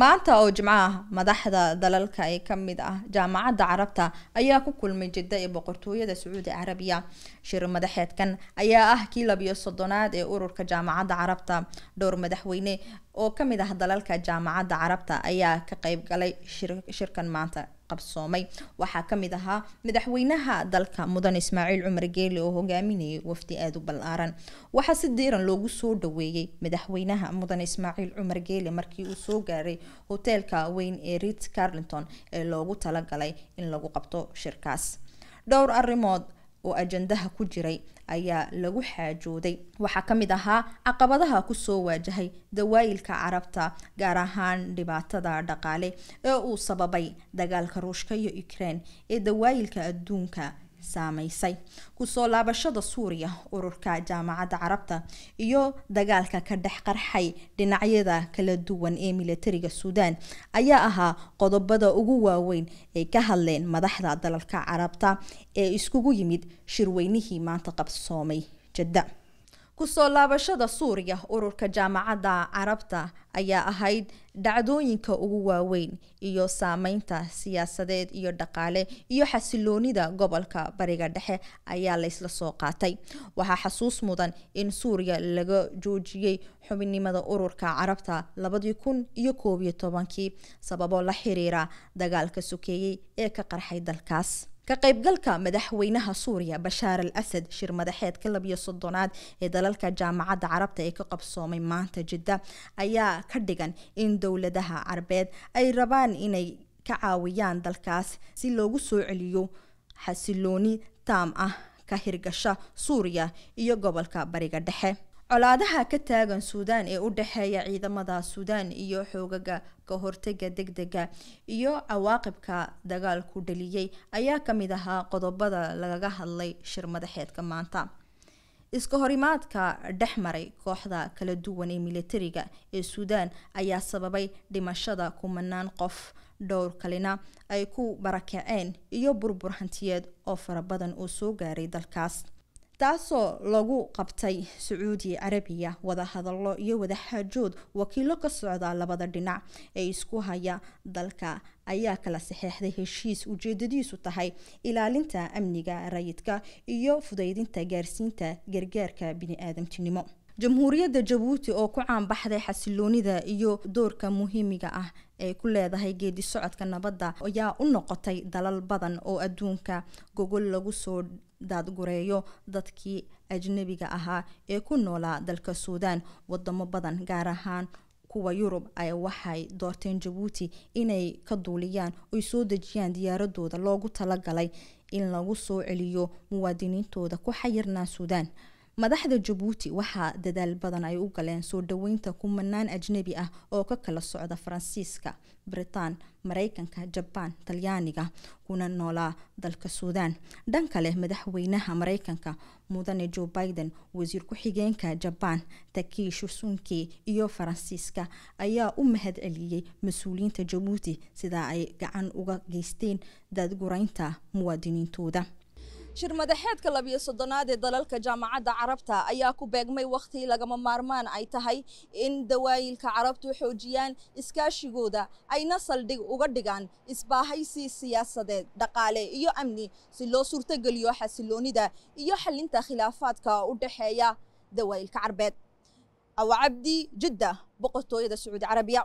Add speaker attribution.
Speaker 1: maanta oo jimcaha madaxda dalalka ee kamid ah jaamacadda carabta ayaa ku kulmay jidda ee boqortooyada sacuudi carabiya shir madaxeedkan ayaa ah kii labiyo soddonaad ee ururka jaamacadda carabta dhowr madaxweyne oo kamid ah dalalka jaamacadda carabta ayaa ka qeyb galay shirkan maanta qabsoomay waxaa kamid ahaa madaxweynaha dalka mudan ismaaciil cumar geeli oo hogaaminayay wafdi aada u ballaaran waxaa si diiran loogu soo dhaweeyey madaxweynaha mudan ismaaciil cumar geeli markii uu soo gaaray hoteelka weyn ee rit carlington ee loogu talagalay in lagu qabto shirkaas dhowr arrimood oo ajandaha ku jiray ayaa lagu xaajooday waxaa ka mid ahaa caqabadaha kusoo waajahay dawaayilka carabta gaar ahaan dhibaatada dhaqaale ee uu sababay dagaalka ruushka iyo ukrein ee dawaayilka adduunka saamaysay kusoo laabashada suuriya ururka jaamacadda carabta iyo dagaalka ka dhex qarxay dhinacyada kala duwan ee milatariga suudaan ayaa ahaa qodobada ugu waaweyn ay ka hadleen madaxda dalalka carabta ee iskugu yimid shirweynihii maanta qabsoomay jadda kusoo laabashada suuriya ururka jaamacadda carabta ayaa ahayd dhacdooyinka ugu waaweyn iyo saameynta siyaasadeed iyo dhaqaale iyo xasiloonida gobolka bariga dhexe ayaa laysla soo qaatay waxaa xasuus mudan in suuriya laga joojiyey xubinnimada ururka carabta labadii kun iyo koob iyo tobankii sababo la xiriira dagaalka sokeeyey ee ka qarxay dalkaas ka qaybgalka madaxweynaha suuriya bashaar al asad shir madaxeedka labiyo soddonaad ee dalalka jaamacadda carabta ee ka qabsoomay maanta jidda ayaa ka dhigan in dowladaha carbeed ay rabaan inay ka caawiyaan dalkaas si loogu soo celiyo xasilooni taam ah ka hirgasha suuriya iyo gobolka bariga dhexe colaadaha ka taagan suudaan ee u dhexeeya ciidamada suudaan iyo xoogaga ka deg dega iyo cawaaqibka dagaalku dhaliyey ayaa kamid ahaa qodobada lagaga hadlay shir madaxeedka maanta iska horimaadka dhex maray kooxda kala duwan ee militariga ee suudaan ayaa sababay dhimashada kumanaan qof dhowr kalena ay ku barakaceen iyo burbur hantiyeed oo farabadan uu soo gaaray dalkaas taasoo lagu qabtay sacuudi carabiya wadahadalo iyo wadaxaajood wakiilo ka socda labada dhinac ee isku haya dalka ayaa kala saxeexday heshiis ujeedadiisu tahay ilaalinta amniga rayidka iyo fudaydinta gaarsiinta gargaarka bini-aadamtinimo jamhuuriyadda jabuuti oo ku caanbaxday xasiloonida iyo doorka muhiimiga ah ay ku leedahay geedi socodka nabadda ayaa u noqotay dalal badan oo adduunka gogol lagu soo daadgureeyo dadkii ajnabiga ahaa ee ku noolaa dalka suudaan wadamo badan gaar ahaan kuwa yurub waxay doorteen jabuuti inay ka duuliyaan oy soo dejiyaan diyaaradooda loogu talagalay in lagu soo celiyo muwaadiniintooda ku xayirnaa suudaan madaxda jabuuti waxaa dadaal badan ay u galeen soo dhaweynta kumanaan ajnabi ah oo ka kala socda faransiiska britaan mareykanka jabaan talyaaniga kuna noolaa dalka suudaan dhan kale madaxweynaha mareykanka mudane jo biden wasiir ku-xigeenka jabaan takiishu sunki iyo faransiiska ayaa u mahad celiyey mas-uuliyiinta jabuuti sida ay gacan uga geysteen daadguraynta muwaadiniintooda shir madaxeedka labiyo soddonaad ee dalalka jaamacadda carabta ayaa ku beegmay wakhti lagama maarmaan ay tahay in dawaayilka carabtu xoojiyaan iskaashigooda ayna saldhig uga dhigaan isbaahaysii siyaasadeed dhaqaale iyo amni si loo suurtogeliyo xasiloonida iyo xalinta khilaafaadka u dhexeeya dawaayilka carbeed awa cabdi jidda boqortooyada sacuudi carabiya